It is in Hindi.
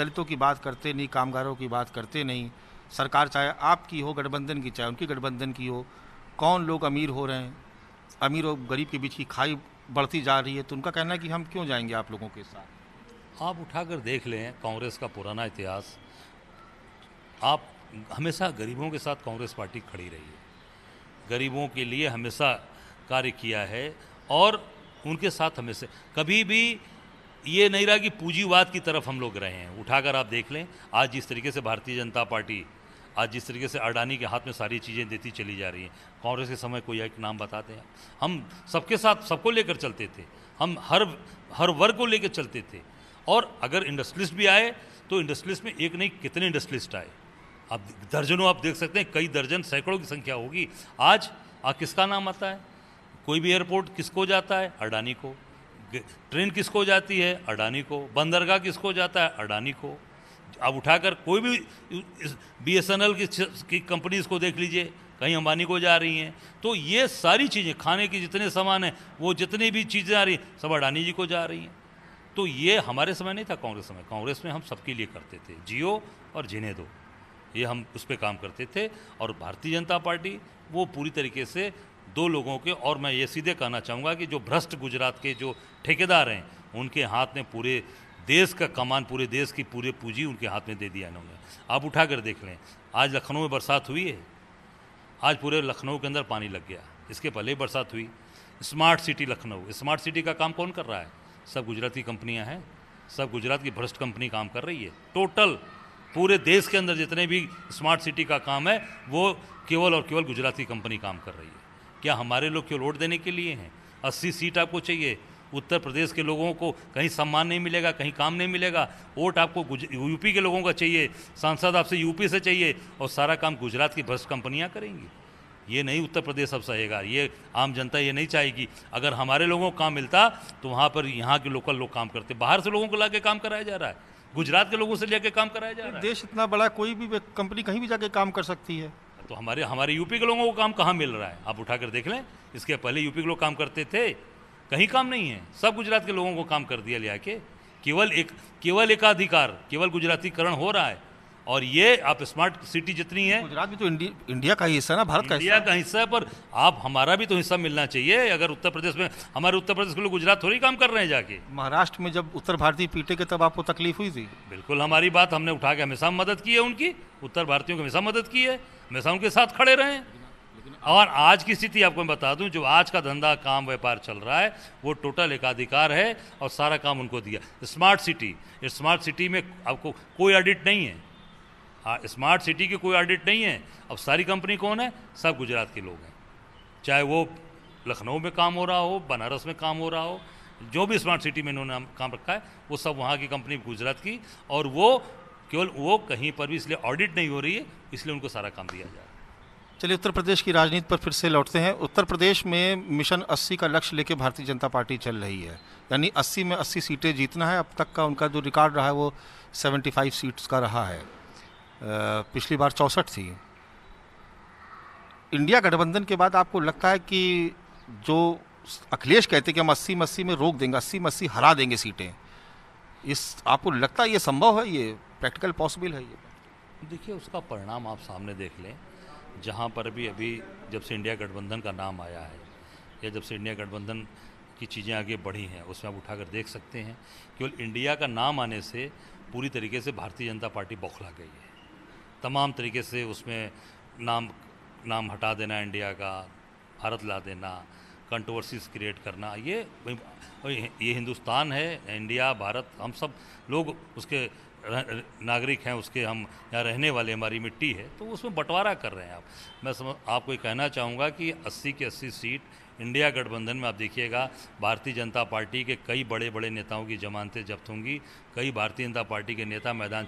दलितों की बात करते नहीं कामगारों की बात करते नहीं सरकार चाहे आपकी हो गठबंधन की चाहे उनकी गठबंधन की हो कौन लोग अमीर हो रहे हैं अमीर और गरीब के बीच की खाई बढ़ती जा रही है तो उनका कहना है कि हम क्यों जाएंगे आप लोगों के साथ आप उठाकर देख लें कांग्रेस का पुराना इतिहास आप हमेशा गरीबों के साथ कांग्रेस पार्टी खड़ी रही है गरीबों के लिए हमेशा कार्य किया है और उनके साथ हमेशा कभी भी ये नहीं रहा कि पूंजीवाद की तरफ हम लोग रहे हैं उठाकर आप देख लें आज जिस तरीके से भारतीय जनता पार्टी आज जिस तरीके से अडानी के हाथ में सारी चीज़ें देती चली जा रही हैं कांग्रेस के समय कोई एक नाम बताते हैं हम सबके साथ सबको लेकर चलते थे हम हर हर वर्ग को लेकर चलते थे और अगर इंडस्ट्रियलिस्ट भी आए तो इंडस्ट्रियलिस्ट में एक नहीं कितने इंडस्ट्रियलिस्ट आए आप दर्जनों आप देख सकते हैं कई दर्जन सैकड़ों की संख्या होगी आज आ, किसका नाम आता है कोई भी एयरपोर्ट किसको जाता है अडानी को ट्रेन किसको जाती है अडानी को बंदरगाह किसको जाता है अडानी को आप उठाकर कोई भी बी एस एन एल की, की कंपनीज को देख लीजिए कहीं अंबानी को जा रही हैं तो ये सारी चीज़ें खाने की जितने सामान हैं वो जितनी भी चीज़ें आ रही सब अडानी जी को जा रही हैं तो ये हमारे समय नहीं था कांग्रेस समय कांग्रेस में हम सबके लिए करते थे जियो और जिन्हें दो ये हम उस पर काम करते थे और भारतीय जनता पार्टी वो पूरी तरीके से दो लोगों के और मैं ये सीधे कहना चाहूँगा कि जो भ्रष्ट गुजरात के जो ठेकेदार हैं उनके हाथ में पूरे देश का कमान पूरे देश की पूरे पूंजी उनके हाथ में दे दिया इन्होंने आप उठा कर देख लें आज लखनऊ में बरसात हुई है आज पूरे लखनऊ के अंदर पानी लग गया इसके पहले बरसात हुई smart city Lucknow smart city का काम कौन कर रहा है सब गुजरात की कंपनियाँ हैं सब गुजरात की भ्रष्ट कंपनी काम कर रही है टोटल पूरे देश के अंदर जितने भी स्मार्ट सिटी का काम है वो केवल और केवल गुजरात की कंपनी काम कर रही है क्या हमारे लोग क्यों वोट देने के लिए हैं अस्सी सीट आपको चाहिए उत्तर प्रदेश के लोगों को कहीं सम्मान नहीं मिलेगा कहीं काम नहीं मिलेगा वोट आपको यूपी के लोगों का चाहिए सांसद आपसे यूपी से चाहिए और सारा काम गुजरात की भ्रष्ट कंपनियाँ करेंगी ये नहीं उत्तर प्रदेश अब सहेगा ये आम जनता ये नहीं चाहेगी अगर हमारे लोगों को काम मिलता तो वहाँ पर यहाँ के लोकल लोग काम करते बाहर से लोगों को ला के काम कराया जा रहा है गुजरात के लोगों से लेके काम कराया जा रहा है देश इतना बड़ा कोई भी कंपनी कहीं भी जाके काम कर सकती है तो हमारे हमारे यूपी के लोगों को काम कहाँ मिल रहा है आप उठा कर देख लें इसके पहले यूपी के लोग काम करते थे कहीं काम नहीं है सब गुजरात के लोगों को काम कर दिया ले आके केवल एक केवल एकाधिकार केवल गुजरातीकरण हो रहा है और ये आप स्मार्ट सिटी जितनी है गुजरात भी तो इंडिया, इंडिया का हिस्सा ना भारत का इंडिया का हिस्सा है पर आप हमारा भी तो हिस्सा मिलना चाहिए अगर उत्तर प्रदेश में हमारे उत्तर प्रदेश के लोग गुजरात थोड़ी काम कर रहे हैं जाके महाराष्ट्र में जब उत्तर भारतीय पीटे के तब आपको तकलीफ हुई थी बिल्कुल हमारी बात हमने उठा के हमेशा मदद की है उनकी उत्तर भारतीयों की हमेशा मदद की है हमेशा उनके साथ खड़े रहें और आज की स्थिति आपको मैं बता दूं जो आज का धंधा काम व्यापार चल रहा है वो टोटल एकाधिकार है और सारा काम उनको दिया स्मार्ट सिटी स्मार्ट सिटी में आपको कोई ऑडिट नहीं है हाँ, स्मार्ट सिटी की कोई ऑडिट नहीं है अब सारी कंपनी कौन है सब गुजरात के लोग हैं चाहे वो लखनऊ में काम हो रहा हो बनारस में काम हो रहा हो जो भी स्मार्ट सिटी में इन्होंने काम रखा है वो सब वहाँ की कंपनी गुजरात की और वो केवल वो कहीं पर भी इसलिए ऑडिट नहीं हो रही है इसलिए उनको सारा काम दिया जाए चलिए उत्तर प्रदेश की राजनीति पर फिर से लौटते हैं उत्तर प्रदेश में मिशन 80 का लक्ष्य लेकर भारतीय जनता पार्टी चल रही है यानी 80 में 80 सीटें जीतना है अब तक का उनका जो रिकॉर्ड रहा है वो 75 सीट्स का रहा है पिछली बार चौंसठ थी इंडिया गठबंधन के बाद आपको लगता है कि जो अखिलेश कहते कि हम अस्सी मस्सी में रोक देंगे अस्सी मस्सी हरा देंगे सीटें इस आपको लगता है ये संभव है ये प्रैक्टिकल पॉसिबल है ये देखिए उसका परिणाम आप सामने देख लें जहाँ पर भी अभी जब से इंडिया गठबंधन का नाम आया है या जब से इंडिया गठबंधन की चीज़ें आगे बढ़ी हैं उसमें आप उठाकर देख सकते हैं केवल इंडिया का नाम आने से पूरी तरीके से भारतीय जनता पार्टी बौखला गई है तमाम तरीके से उसमें नाम नाम हटा देना इंडिया का भारत ला देना कंट्रोवर्सीज क्रिएट करना ये ये हिंदुस्तान है इंडिया भारत हम सब लोग उसके नागरिक हैं उसके हम यहाँ रहने वाले हमारी मिट्टी है तो उसमें बंटवारा कर रहे हैं आप मैं समझ आपको ये कहना चाहूँगा कि 80 के 80 सीट इंडिया गठबंधन में आप देखिएगा भारतीय जनता पार्टी के कई बड़े बड़े नेताओं की जमानतें जब्त होंगी कई भारतीय जनता पार्टी के नेता मैदान